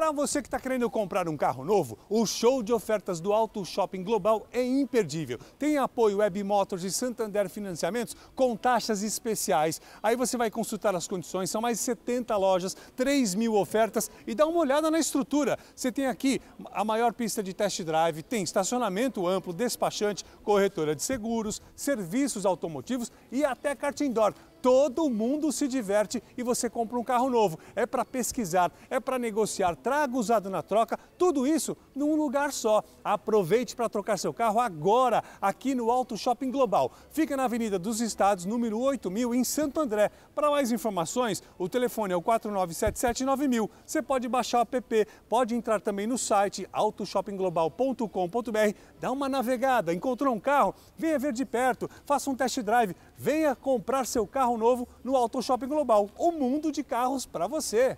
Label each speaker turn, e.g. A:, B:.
A: Para você que está querendo comprar um carro novo, o show de ofertas do Auto Shopping Global é imperdível. Tem apoio Web Motors e Santander Financiamentos com taxas especiais. Aí você vai consultar as condições, são mais de 70 lojas, 3 mil ofertas e dá uma olhada na estrutura. Você tem aqui a maior pista de test drive, tem estacionamento amplo, despachante, corretora de seguros, serviços automotivos e até karting indoor todo mundo se diverte e você compra um carro novo. É para pesquisar, é para negociar, traga usado na troca, tudo isso num lugar só. Aproveite para trocar seu carro agora aqui no Auto Shopping Global. Fica na Avenida dos Estados, número 8000, em Santo André. Para mais informações, o telefone é o 4977-9000. Você pode baixar o app, pode entrar também no site autoshoppingglobal.com.br, dá uma navegada, encontrou um carro, venha ver de perto, faça um test drive, venha comprar seu carro carro novo no Auto Shopping Global. O mundo de carros para você.